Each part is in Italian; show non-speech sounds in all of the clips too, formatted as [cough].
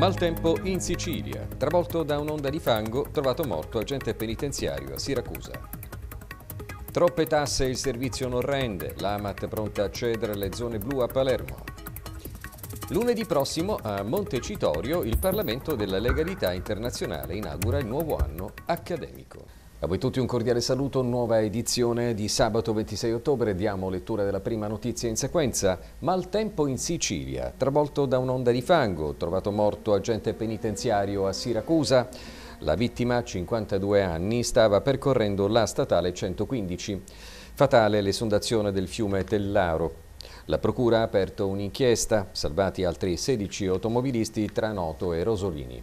Maltempo in Sicilia, travolto da un'onda di fango, trovato morto agente penitenziario a Siracusa. Troppe tasse il servizio non rende, l'AMAT pronta a cedere le zone blu a Palermo. Lunedì prossimo a Montecitorio il Parlamento della Legalità Internazionale inaugura il nuovo anno accademico. A voi tutti un cordiale saluto, nuova edizione di sabato 26 ottobre, diamo lettura della prima notizia in sequenza. Maltempo in Sicilia, travolto da un'onda di fango, trovato morto agente penitenziario a Siracusa. La vittima, 52 anni, stava percorrendo la statale 115. Fatale l'esondazione del fiume Tellaro. La procura ha aperto un'inchiesta, salvati altri 16 automobilisti tra Noto e Rosolini.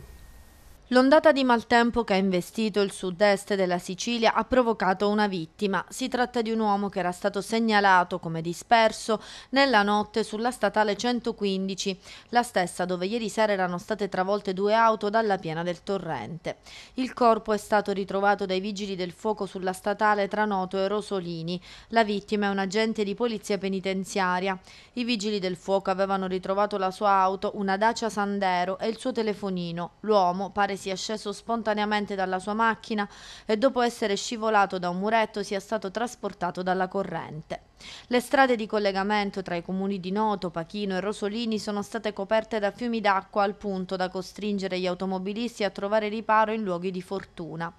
L'ondata di maltempo che ha investito il sud-est della Sicilia ha provocato una vittima. Si tratta di un uomo che era stato segnalato come disperso nella notte sulla statale 115, la stessa dove ieri sera erano state travolte due auto dalla piena del torrente. Il corpo è stato ritrovato dai vigili del fuoco sulla statale Tranoto e Rosolini. La vittima è un agente di polizia penitenziaria. I vigili del fuoco avevano ritrovato la sua auto, una Dacia Sandero e il suo telefonino. L'uomo pare sia sceso spontaneamente dalla sua macchina e dopo essere scivolato da un muretto sia stato trasportato dalla corrente. Le strade di collegamento tra i comuni di Noto, Pachino e Rosolini sono state coperte da fiumi d'acqua al punto da costringere gli automobilisti a trovare riparo in luoghi di fortuna.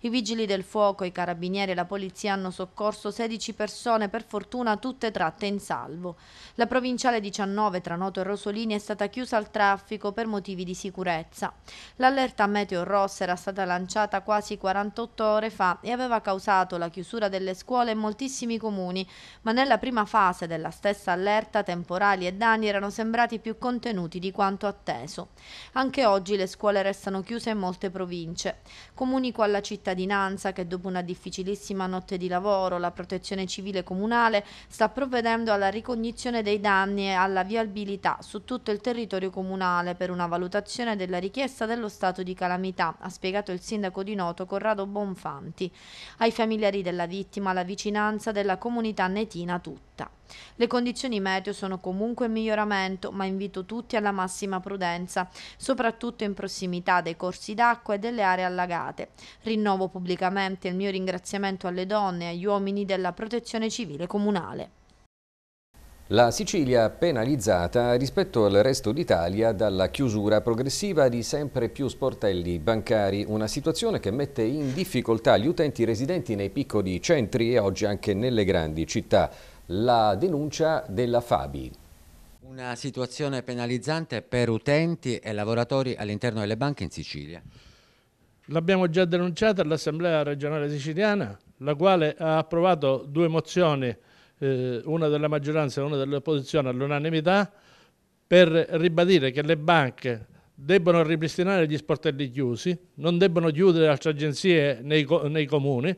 I vigili del fuoco, i carabinieri e la polizia hanno soccorso 16 persone, per fortuna tutte tratte in salvo. La provinciale 19 tra Noto e Rosolini è stata chiusa al traffico per motivi di sicurezza. L'allerta meteo rossa era stata lanciata quasi 48 ore fa e aveva causato la chiusura delle scuole in moltissimi comuni, ma nella prima fase della stessa allerta temporali e danni erano sembrati più contenuti di quanto atteso. Anche oggi le scuole restano chiuse in molte province. Comunico alla cittadinanza che dopo una difficilissima notte di lavoro la protezione civile comunale sta provvedendo alla ricognizione dei danni e alla viabilità su tutto il territorio comunale per una valutazione della richiesta dello stato di calamità, ha spiegato il sindaco di Noto Corrado Bonfanti. Ai familiari della vittima la vicinanza della comunità netina Fiorentina tutta. Le condizioni meteo sono comunque in miglioramento, ma invito tutti alla massima prudenza, soprattutto in prossimità dei corsi d'acqua e delle aree allagate. Rinnovo pubblicamente il mio ringraziamento alle donne e agli uomini della Protezione Civile Comunale. La Sicilia penalizzata rispetto al resto d'Italia dalla chiusura progressiva di sempre più sportelli bancari, una situazione che mette in difficoltà gli utenti residenti nei piccoli centri e oggi anche nelle grandi città. La denuncia della Fabi. Una situazione penalizzante per utenti e lavoratori all'interno delle banche in Sicilia. L'abbiamo già denunciata all'Assemblea regionale siciliana, la quale ha approvato due mozioni eh, una della maggioranza e una dell'opposizione all'unanimità per ribadire che le banche debbono ripristinare gli sportelli chiusi, non debbono chiudere altre agenzie nei, nei comuni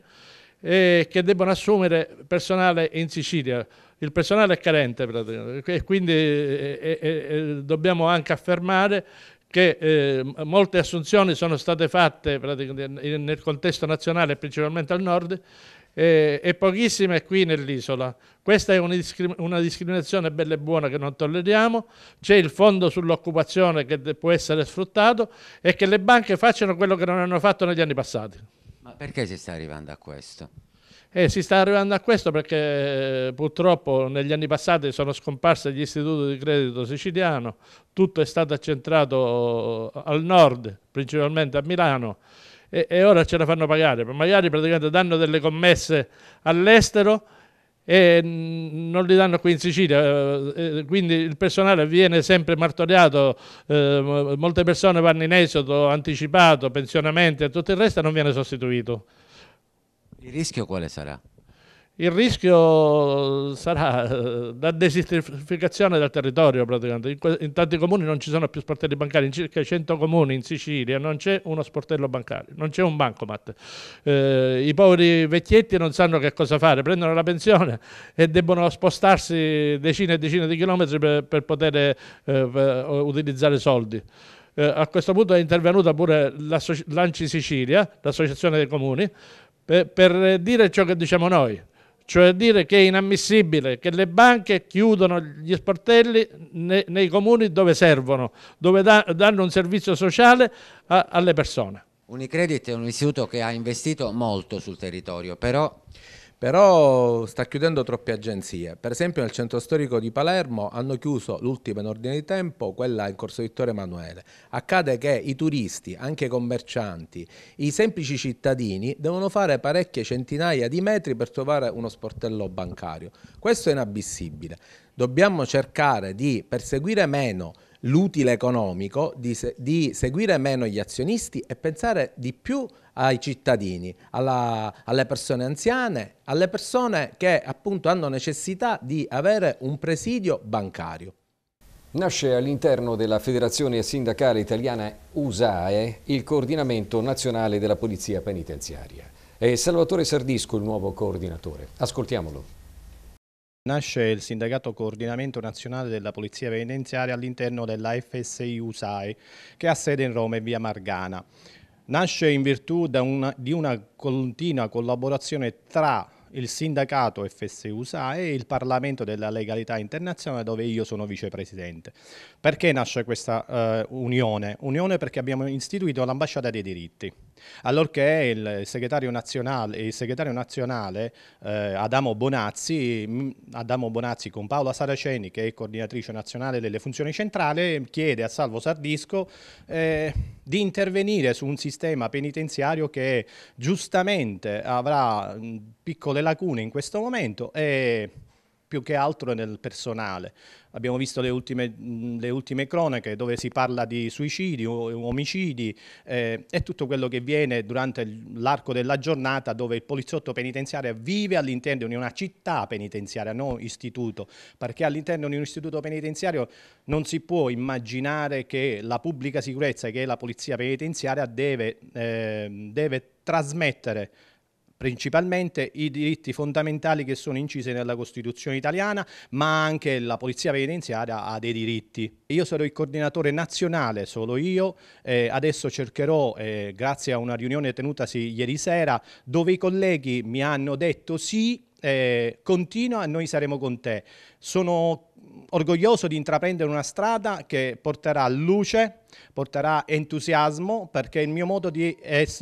e che debbono assumere personale in Sicilia. Il personale è carente e quindi e, eh, e, eh, eh, dobbiamo anche affermare che eh, molte assunzioni sono state fatte nel contesto nazionale, principalmente al nord, e, e pochissime qui nell'isola. Questa è una discriminazione bella e buona che non tolleriamo, c'è il fondo sull'occupazione che può essere sfruttato e che le banche facciano quello che non hanno fatto negli anni passati. Ma perché si sta arrivando a questo? Eh, si sta arrivando a questo perché eh, purtroppo negli anni passati sono scomparsi gli istituti di credito siciliano, tutto è stato accentrato al nord, principalmente a Milano, e, e ora ce la fanno pagare, magari praticamente danno delle commesse all'estero e mm, non li danno qui in Sicilia, eh, eh, quindi il personale viene sempre martoriato, eh, molte persone vanno in esodo, anticipato, pensionamenti e tutto il resto non viene sostituito. Il rischio quale sarà? il rischio sarà eh, la desertificazione del territorio praticamente. In, in, tanti comuni non ci sono più sportelli bancari, in circa 100 comuni in Sicilia non c'è uno sportello bancario, non c'è un bancomat. Eh, I poveri vecchietti non sanno che cosa fare, prendono la pensione e debbono spostarsi decine e decine di chilometri per, per poter eh, per utilizzare soldi. Eh, a questo punto è intervenuta pure l'Anci Sicilia, l'associazione dei comuni, per, per dire ciò che diciamo noi cioè dire che è inammissibile che le banche chiudono gli sportelli nei, nei comuni dove servono, dove da, danno un servizio sociale a, alle persone. Unicredit è un istituto che ha investito molto sul territorio, però però sta chiudendo troppe agenzie. Per esempio nel centro storico di Palermo hanno chiuso l'ultima in ordine di tempo, quella in Corso Vittorio Emanuele. Accade che i turisti, anche i commercianti, i semplici cittadini devono fare parecchie centinaia di metri per trovare uno sportello bancario. Questo è inabissibile. Dobbiamo cercare di perseguire meno l'utile economico, di, se, di, seguire meno gli azionisti e pensare di più ai cittadini, alla, alle persone anziane, alle persone che appunto hanno necessità di avere un presidio bancario. Nasce all'interno della Federazione Sindacale Italiana USAE il coordinamento nazionale della Polizia Penitenziaria. È Salvatore Sardisco il nuovo coordinatore. Ascoltiamolo. Nasce il Sindacato Coordinamento Nazionale della Polizia Penitenziaria all'interno della FSI USAE, che ha sede in Roma e via Margana. Nasce in virtù una, di una continua collaborazione tra il sindacato FSI USAE e il Parlamento della Legalità Internazionale dove io sono vicepresidente. Perché nasce questa eh, unione? Unione perché abbiamo istituito l'ambasciata dei diritti. Allorché il segretario nazionale, il segretario nazionale eh, Adamo, Bonazzi, mm, Adamo Bonazzi con Paola Saraceni, che è coordinatrice nazionale delle funzioni centrali, chiede a Salvo Sardisco eh, di intervenire su un sistema penitenziario che giustamente avrà mm, piccole lacune in questo momento e più che altro nel personale. Abbiamo visto le ultime, le ultime cronache dove si parla di suicidi, omicidi eh, e tutto quello che viene durante l'arco della giornata dove il poliziotto penitenziario vive all'interno di una città penitenziaria, non istituto, perché all'interno di un istituto penitenziario non si può immaginare che la pubblica sicurezza, che è la polizia penitenziaria, deve, eh, deve trasmettere principalmente i diritti fondamentali che sono incisi nella Costituzione italiana, ma anche la Polizia Penitenziaria ha dei diritti. Io sarò il coordinatore nazionale, solo io, eh, adesso cercherò, eh, grazie a una riunione tenutasi ieri sera, dove i colleghi mi hanno detto sì eh, continua e noi saremo con te. Sono orgoglioso di intraprendere una strada che porterà luce, porterà entusiasmo, perché il mio modo di,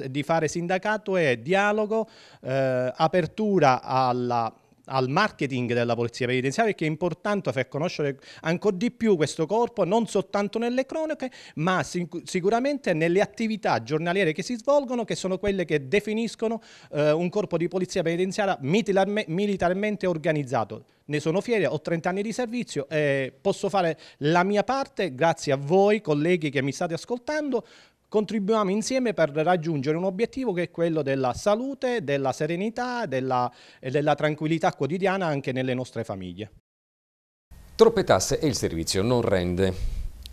di fare sindacato è dialogo, eh, apertura alla al marketing della polizia penitenziaria che è importante far conoscere ancora di più questo corpo non soltanto nelle cronache ma sic sicuramente nelle attività giornaliere che si svolgono che sono quelle che definiscono eh, un corpo di polizia penitenziaria militarmente organizzato. Ne sono fiero, ho 30 anni di servizio e posso fare la mia parte grazie a voi colleghi che mi state ascoltando contribuiamo insieme per raggiungere un obiettivo che è quello della salute, della serenità della, e della tranquillità quotidiana anche nelle nostre famiglie. Troppe tasse e il servizio non rende.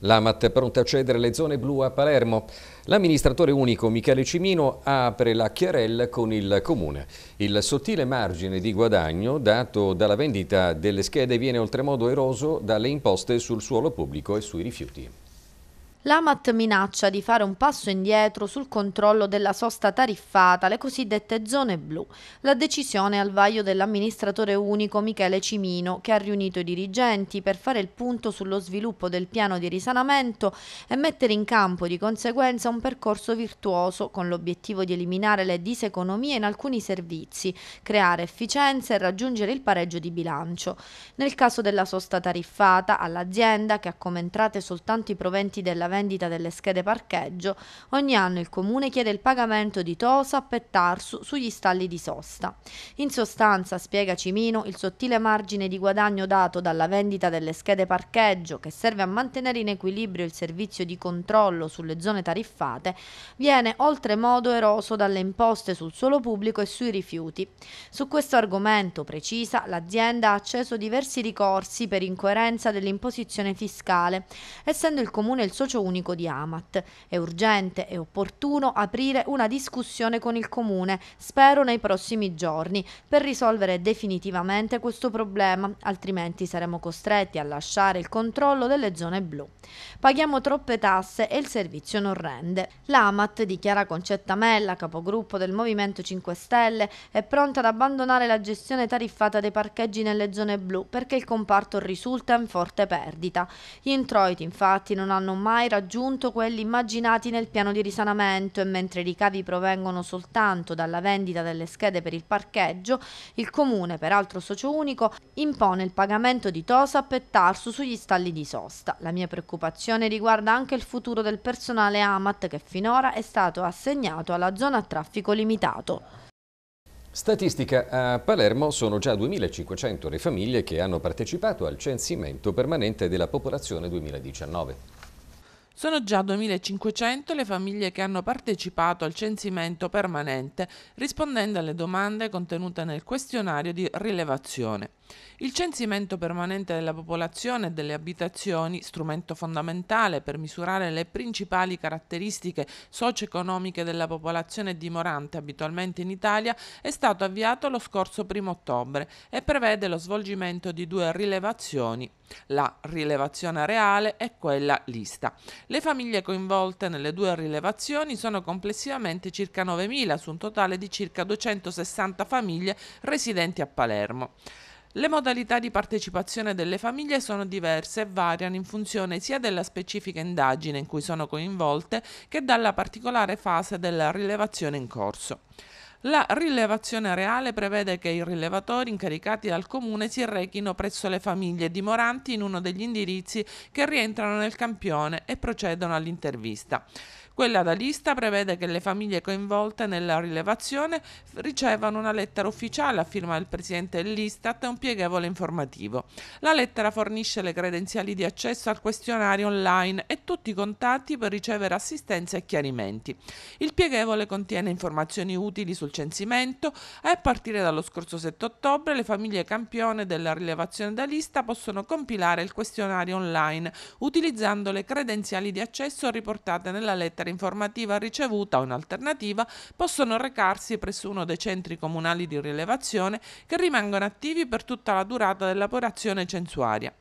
L'AMAT è pronta a cedere le zone blu a Palermo. L'amministratore unico Michele Cimino apre la chiarella con il comune. Il sottile margine di guadagno dato dalla vendita delle schede viene oltremodo eroso dalle imposte sul suolo pubblico e sui rifiuti. L'AMAT minaccia di fare un passo indietro sul controllo della sosta tariffata, le cosiddette zone blu. La decisione è al vaglio dell'amministratore unico Michele Cimino, che ha riunito i dirigenti per fare il punto sullo sviluppo del piano di risanamento e mettere in campo di conseguenza un percorso virtuoso con l'obiettivo di eliminare le diseconomie in alcuni servizi, creare efficienza e raggiungere il pareggio di bilancio. Nel caso della sosta tariffata, all'azienda, che ha come entrate soltanto i proventi della vendita delle schede parcheggio, ogni anno il Comune chiede il pagamento di Tosa e Tarsu sugli stalli di sosta. In sostanza, spiega Cimino, il sottile margine di guadagno dato dalla vendita delle schede parcheggio, che serve a mantenere in equilibrio il servizio di controllo sulle zone tariffate, viene oltremodo eroso dalle imposte sul suolo pubblico e sui rifiuti. Su questo argomento, precisa, l'azienda ha acceso diversi ricorsi per incoerenza dell'imposizione fiscale, essendo il Comune il socio unico di Amat. È urgente e opportuno aprire una discussione con il Comune, spero nei prossimi giorni, per risolvere definitivamente questo problema, altrimenti saremo costretti a lasciare il controllo delle zone blu. Paghiamo troppe tasse e il servizio non rende. L'Amat, dichiara Concettamella, capogruppo del Movimento 5 Stelle, è pronta ad abbandonare la gestione tariffata dei parcheggi nelle zone blu perché il comparto risulta in forte perdita. Gli introiti infatti non hanno mai raggiunto quelli immaginati nel piano di risanamento e mentre i ricavi provengono soltanto dalla vendita delle schede per il parcheggio, il comune, peraltro socio unico, impone il pagamento di TOSAP e TARSU sugli stalli di sosta. La mia preoccupazione riguarda anche il futuro del personale AMAT che finora è stato assegnato alla zona a traffico limitato. Statistica, a Palermo sono già 2.500 le famiglie che hanno partecipato al censimento permanente della popolazione 2019. Sono già 2.500 le famiglie che hanno partecipato al censimento permanente rispondendo alle domande contenute nel questionario di rilevazione. Il censimento permanente della popolazione e delle abitazioni, strumento fondamentale per misurare le principali caratteristiche socio-economiche della popolazione dimorante abitualmente in Italia, è stato avviato lo scorso 1 ottobre e prevede lo svolgimento di due rilevazioni la rilevazione reale e quella lista. Le famiglie coinvolte nelle due rilevazioni sono complessivamente circa 9.000 su un totale di circa 260 famiglie residenti a Palermo. Le modalità di partecipazione delle famiglie sono diverse e variano in funzione sia della specifica indagine in cui sono coinvolte che dalla particolare fase della rilevazione in corso. La rilevazione reale prevede che i rilevatori incaricati dal comune si rechino presso le famiglie dimoranti in uno degli indirizzi che rientrano nel campione e procedano all'intervista. Quella da lista prevede che le famiglie coinvolte nella rilevazione ricevano una lettera ufficiale a firma del presidente dell'Istat e un pieghevole informativo. La lettera fornisce le credenziali di accesso al questionario online e tutti i contatti per ricevere assistenza e chiarimenti. Il pieghevole contiene informazioni utili sul censimento e a partire dallo scorso 7 ottobre le famiglie campione della rilevazione da lista possono compilare il questionario online utilizzando le credenziali di accesso riportate nella lettera lettera informativa ricevuta o in alternativa possono recarsi presso uno dei centri comunali di rilevazione che rimangono attivi per tutta la durata dell'operazione censuaria.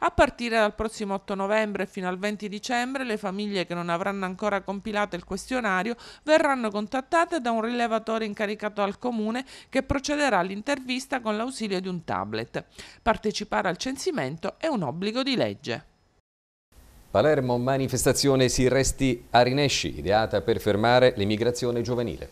A partire dal prossimo 8 novembre fino al 20 dicembre le famiglie che non avranno ancora compilato il questionario verranno contattate da un rilevatore incaricato al comune che procederà all'intervista con l'ausilio di un tablet. Partecipare al censimento è un obbligo di legge. Palermo manifestazione Si Resti a Rinesci, ideata per fermare l'immigrazione giovanile.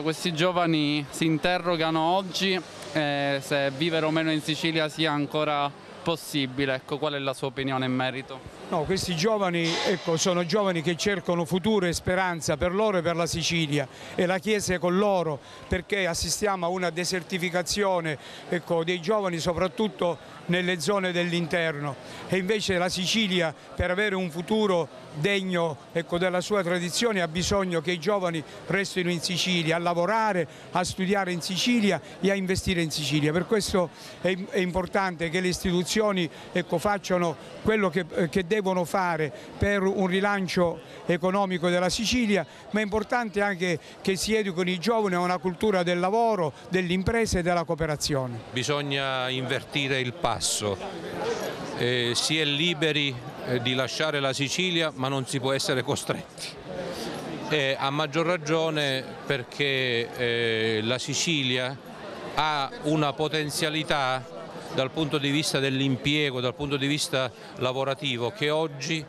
Questi giovani si interrogano oggi eh, se vivere o meno in Sicilia sia ancora possibile, ecco, qual è la sua opinione in merito? No, questi giovani ecco, sono giovani che cercano futuro e speranza per loro e per la Sicilia e la Chiesa è con loro perché assistiamo a una desertificazione ecco, dei giovani soprattutto nelle zone dell'interno e invece la Sicilia per avere un futuro degno ecco, della sua tradizione ha bisogno che i giovani restino in Sicilia a lavorare, a studiare in Sicilia e a investire in Sicilia. Per questo è, importante che le istituzioni ecco, facciano quello che, che devono devono fare per un rilancio economico della Sicilia, ma è importante anche che si educano i giovani a una cultura del lavoro, dell'impresa e della cooperazione. Bisogna invertire il passo, eh, si è liberi eh, di lasciare la Sicilia ma non si può essere costretti. Eh, a maggior ragione perché eh, la Sicilia ha una potenzialità dal punto di vista dell'impiego, dal punto di vista lavorativo, che oggi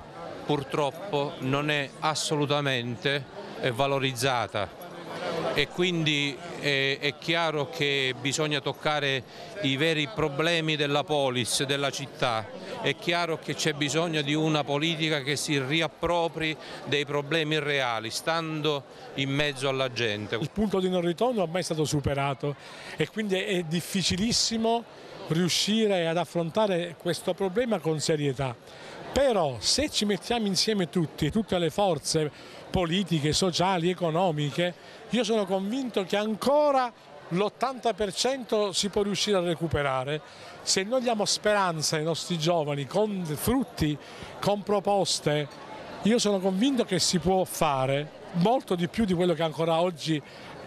purtroppo non è assolutamente eh, valorizzata e quindi è, eh, è, chiaro che bisogna toccare i veri problemi della polis, della città, è chiaro che c'è bisogno di una politica che si riappropri dei problemi reali, stando in mezzo alla gente. Il punto di non ritorno è mai stato superato e quindi è difficilissimo riuscire ad affrontare questo problema con serietà. Però se ci mettiamo insieme tutti, tutte le forze politiche, sociali, economiche, io sono convinto che ancora l'80% si può riuscire a recuperare. Se noi diamo speranza ai nostri giovani con frutti, con proposte, io sono convinto che si può fare molto di più di quello che ancora oggi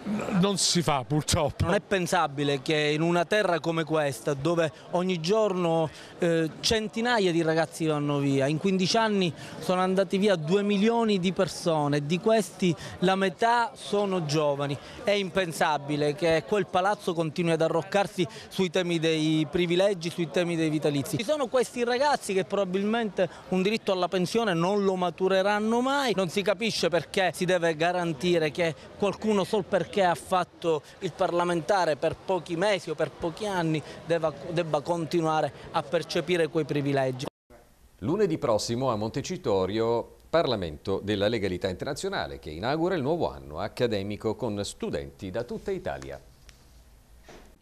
non si fa purtroppo. Non è pensabile che in una terra come questa, dove ogni giorno eh, centinaia di ragazzi vanno via, in 15 anni sono andati via 2 milioni di persone, di questi la metà sono giovani. È impensabile che quel palazzo continui ad arroccarsi sui temi dei privilegi, sui temi dei vitalizi. Ci sono questi ragazzi che probabilmente un diritto alla pensione non lo matureranno mai, non si capisce perché si deve garantire che qualcuno sol perché che ha fatto il parlamentare per pochi mesi o per pochi anni debba, debba continuare a percepire quei privilegi. Lunedì prossimo a Montecitorio Parlamento della Legalità Internazionale che inaugura il nuovo anno accademico con studenti da tutta Italia.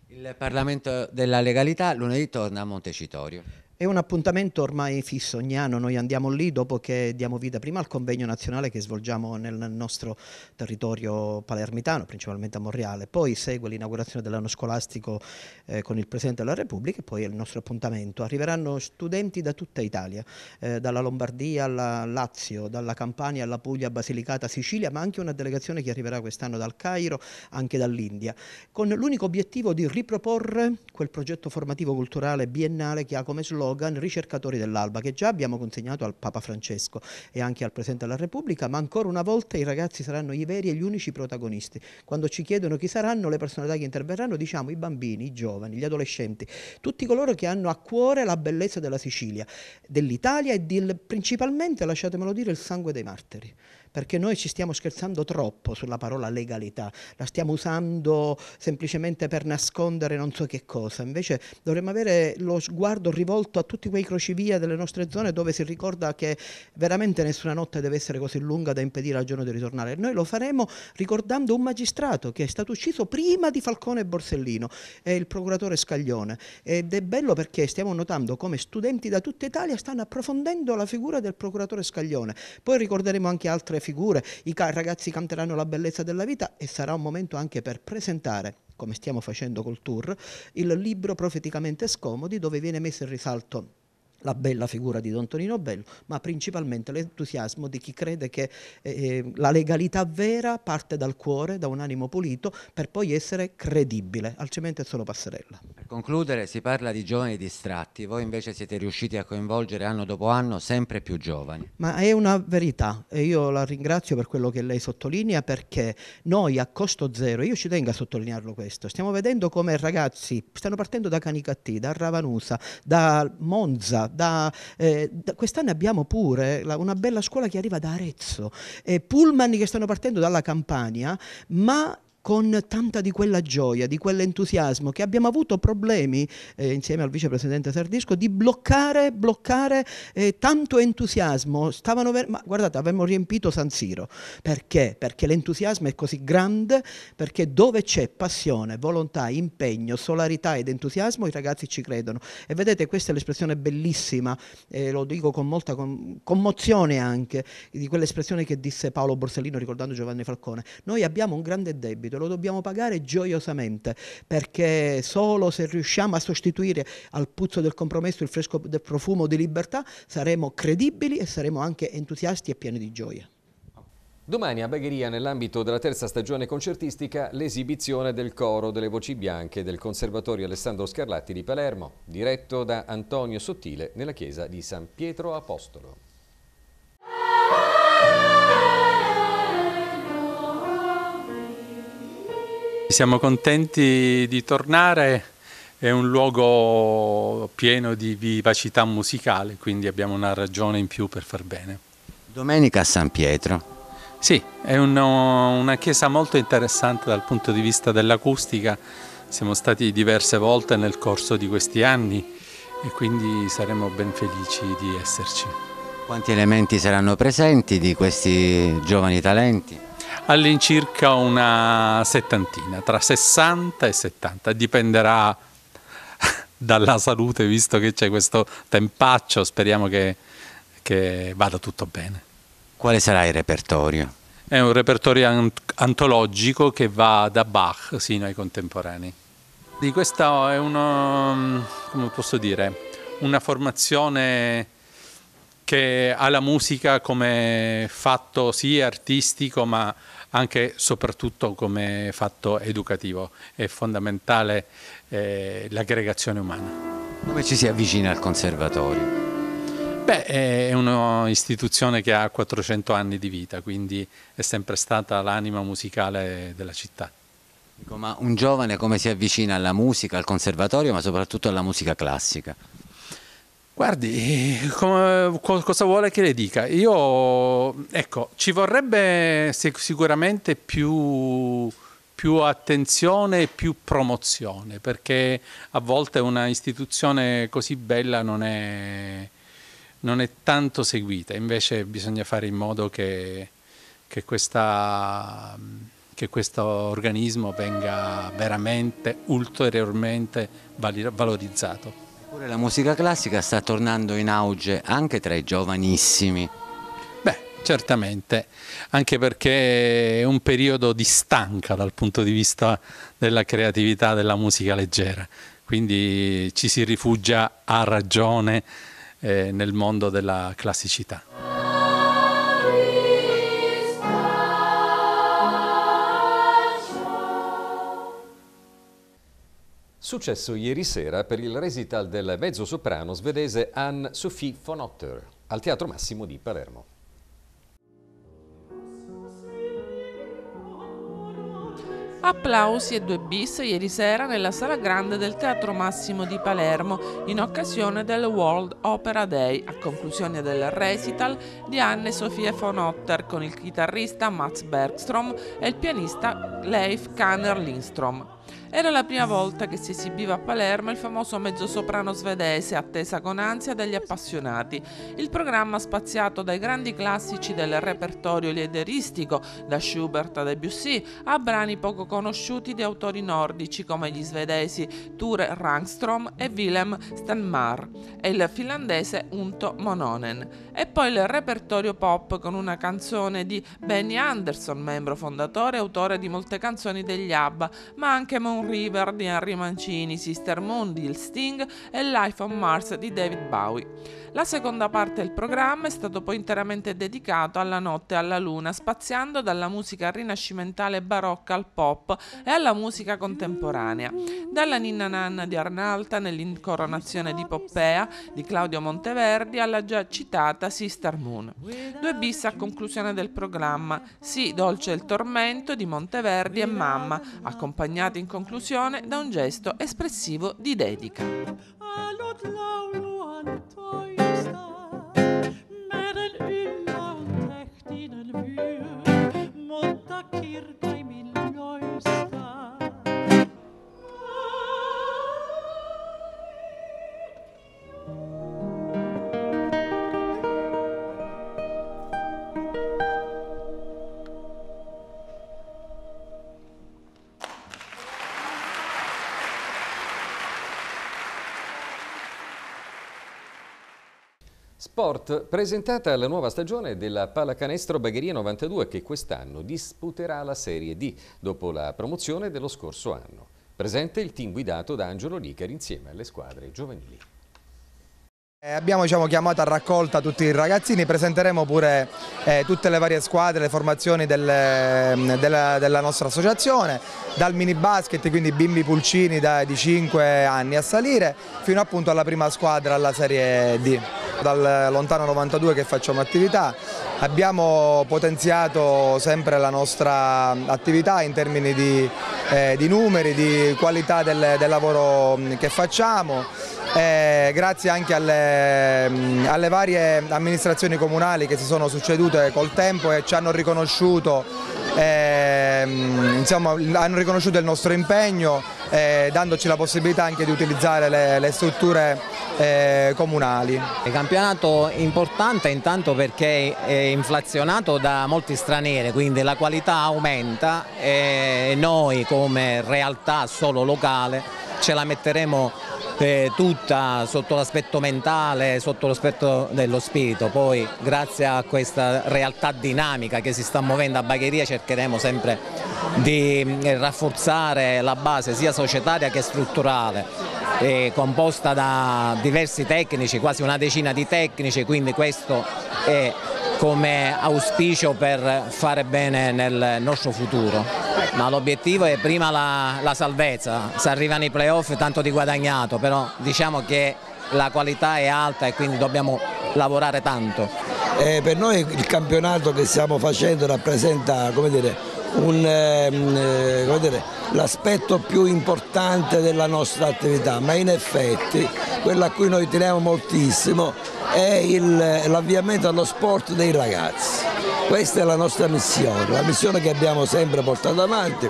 Il Parlamento della Legalità lunedì torna a Montecitorio. È un appuntamento ormai fisso ogni anno, noi andiamo lì dopo che diamo vita prima al convegno nazionale che svolgiamo nel nostro territorio palermitano, principalmente a Monreale, poi segue l'inaugurazione dell'anno scolastico eh, con il Presidente della Repubblica e poi è il nostro appuntamento. Arriveranno studenti da tutta Italia, eh, dalla Lombardia alla Lazio, dalla Campania alla Puglia, Basilicata, Sicilia, ma anche una delegazione che arriverà quest'anno dal Cairo, anche dall'India, con l'unico obiettivo di riproporre quel progetto formativo culturale biennale che ha come slogan slogan Ricercatori dell'Alba che già abbiamo consegnato al Papa Francesco e anche al Presidente della Repubblica, ma ancora una volta i ragazzi saranno i veri e gli unici protagonisti. Quando ci chiedono chi saranno le personalità che interverranno, diciamo i bambini, i giovani, gli adolescenti, tutti coloro che hanno a cuore la bellezza della Sicilia, dell'Italia e del, principalmente, lasciatemelo dire, il sangue dei martiri perché noi ci stiamo scherzando troppo sulla parola legalità, la stiamo usando semplicemente per nascondere non so che cosa, invece dovremmo avere lo sguardo rivolto a tutti quei crocevia delle nostre zone dove si ricorda che veramente nessuna notte deve essere così lunga da impedire al giorno di ritornare. Noi lo faremo ricordando un magistrato che è stato ucciso prima di Falcone e Borsellino, è il procuratore Scaglione ed è bello perché stiamo notando come studenti da tutta Italia stanno approfondendo la figura del procuratore Scaglione. Poi ricorderemo anche altre figure, i ragazzi canteranno la bellezza della vita e sarà un momento anche per presentare come stiamo facendo col tour, il libro Profeticamente Scomodi, dove viene messo in risalto la bella figura di Don Tonino Bello, ma principalmente l'entusiasmo di chi crede che eh, eh, la legalità vera parte dal cuore, da un animo pulito, per poi essere credibile, altrimenti è solo passerella. Per concludere si parla di giovani distratti, voi invece siete riusciti a coinvolgere anno dopo anno sempre più giovani. Ma è una verità e io la ringrazio per quello che lei sottolinea perché noi a costo zero, io ci tengo a sottolinearlo questo, stiamo vedendo come ragazzi stanno partendo da Canicattì, da Ravanusa, da Monza, da, eh, da quest'anno abbiamo pure la, una bella scuola che arriva da Arezzo, eh, pullman che stanno partendo dalla Campania, ma con tanta di quella gioia, di quell'entusiasmo che abbiamo avuto problemi eh, insieme al vicepresidente Sardisco di bloccare, bloccare eh, tanto entusiasmo. Stavano ma guardate, avevamo riempito San Siro. Perché? Perché l'entusiasmo è così grande, perché dove c'è passione, volontà, impegno, solarità ed entusiasmo i ragazzi ci credono. E vedete, questa è l'espressione bellissima, eh, lo dico con molta com commozione anche, di quell'espressione che disse Paolo Borsellino ricordando Giovanni Falcone. Noi abbiamo un grande debito debito, lo dobbiamo pagare gioiosamente, perché solo se riusciamo a sostituire al puzzo del compromesso il fresco del profumo di libertà saremo credibili e saremo anche entusiasti e pieni di gioia. Domani a Bagheria, nell'ambito della terza stagione concertistica, l'esibizione del coro delle voci bianche del Conservatorio Alessandro Scarlatti di Palermo, diretto da Antonio Sottile nella chiesa di San Pietro Apostolo. Siamo contenti di tornare, è un luogo pieno di vivacità musicale, quindi abbiamo una ragione in più per far bene. Domenica a San Pietro. Sì, è uno, una chiesa molto interessante dal punto di vista dell'acustica, siamo stati diverse volte nel corso di questi anni e quindi saremo ben felici di esserci. Quanti elementi saranno presenti di questi giovani talenti? all'incirca una settantina, tra 60 e 70, dipenderà [laughs] dalla salute visto che c'è questo tempaccio, speriamo che, che vada tutto bene. Quale sarà il repertorio? È un repertorio ant- antologico che va da Bach sino ai contemporanei. Di questa è uno, come posso dire, una formazione che ha la musica come fatto sì artistico ma anche e soprattutto come fatto educativo. È fondamentale eh, l'aggregazione umana. Come ci si avvicina al conservatorio? Beh, è un'istituzione che ha 400 anni di vita, quindi è sempre stata l'anima musicale della città. ma un giovane come si avvicina alla musica, al conservatorio, ma soprattutto alla musica classica? Guardi, com- cosa vuole che le dica? Io, ecco, ci vorrebbe sicuramente più, più attenzione e più promozione, perché a volte una istituzione così bella non è, non è tanto seguita, invece bisogna fare in modo che, che, questa, che questo organismo venga veramente ulteriormente valorizzato. Pure la musica classica sta tornando in auge anche tra i giovanissimi. Beh, certamente, anche perché è un periodo di stanca dal punto di vista della creatività della musica leggera, quindi ci si rifugia a ragione eh, nel mondo della classicità. Successo ieri sera per il recital del mezzosoprano svedese Anne-Sophie von Otter al Teatro Massimo di Palermo. Applausi e due bis ieri sera nella sala grande del Teatro Massimo di Palermo in occasione del World Opera Day a conclusione del recital di Anne-Sophie von Otter con il chitarrista Mats Bergstrom e il pianista Leif Kanner Lindstrom. Era la prima volta che si esibiva a Palermo il famoso mezzosoprano svedese, attesa con ansia dagli appassionati. Il programma spaziato dai grandi classici del repertorio liederistico, da Schubert a Debussy, a brani poco conosciuti di autori nordici come gli svedesi Ture Rangstrom e Willem Stenmar e il finlandese Unto Mononen. E poi il repertorio pop con una canzone di Benny Anderson, membro fondatore e autore di molte canzoni degli ABBA, ma anche Moon Moon River di Henry Mancini, Sister Moon di Il Sting e Life on Mars di David Bowie. La seconda parte del programma è stato poi interamente dedicato alla notte e alla luna, spaziando dalla musica rinascimentale barocca al pop e alla musica contemporanea, dalla Ninna Nanna di Arnalta nell'incoronazione di Poppea di Claudio Monteverdi alla già citata Sister Moon. Due bis a conclusione del programma, Sì, dolce il tormento di Monteverdi e Mamma, accompagnati in conclusione conclusione da un gesto espressivo di dedica. Met sport, presentata la nuova stagione della pallacanestro Bagheria 92 che quest'anno disputerà la Serie D dopo la promozione dello scorso anno. Presente il team guidato da Angelo Licari insieme alle squadre giovanili. Eh, abbiamo diciamo, chiamato a raccolta tutti i ragazzini, presenteremo pure eh, tutte le varie squadre, le formazioni delle, ehm, della, della, nostra associazione, dal mini basket, quindi bimbi pulcini da, di 5 anni a salire, fino appunto alla prima squadra, alla Serie D. Dal lontano 92 che facciamo attività abbiamo potenziato sempre la nostra attività in termini di, eh, di numeri, di qualità del, del lavoro mm, che facciamo. Eh, grazie anche alle, mm, alle, varie amministrazioni comunali che si sono succedute col tempo e ci hanno riconosciuto, eh, insomma, hanno riconosciuto il nostro impegno eh, dandoci la possibilità anche di utilizzare le, le strutture eh, comunali. Il campionato è importante intanto perché è inflazionato da molti stranieri, quindi la qualità aumenta e noi come realtà solo locale ce la metteremo eh, tutta sotto l'aspetto mentale, sotto l'aspetto dello spirito, poi grazie a questa realtà dinamica che si sta muovendo a Bagheria cercheremo sempre di eh, rafforzare la base sia societaria che strutturale eh, composta da diversi tecnici, quasi una decina di tecnici, quindi questo è come auspicio per fare bene nel nostro futuro ma l'obiettivo è prima la, la salvezza, se arrivano i playoff tanto di guadagnato, però diciamo che la qualità è alta e quindi dobbiamo lavorare tanto. Eh, per noi il campionato che stiamo facendo rappresenta ehm, eh, l'aspetto più importante della nostra attività, ma in effetti quello a cui noi teniamo moltissimo è l'avviamento allo sport dei ragazzi questa è la nostra missione, la missione che abbiamo sempre portato avanti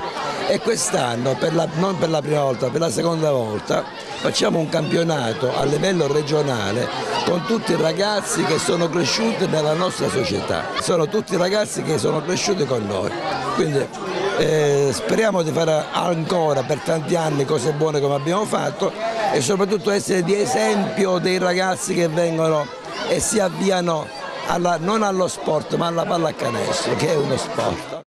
e quest'anno, non per la prima volta, per la seconda volta, facciamo un campionato a livello regionale con tutti i ragazzi che sono cresciuti nella nostra società, sono tutti ragazzi che sono cresciuti con noi. Quindi eh, speriamo di fare ancora per tanti anni cose buone come abbiamo fatto e soprattutto essere di esempio dei ragazzi che vengono e si avviano alla, non allo sport ma alla pallacanestro che è uno sport.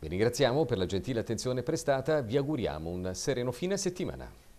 Vi ringraziamo per la gentile attenzione prestata, vi auguriamo un sereno fine settimana.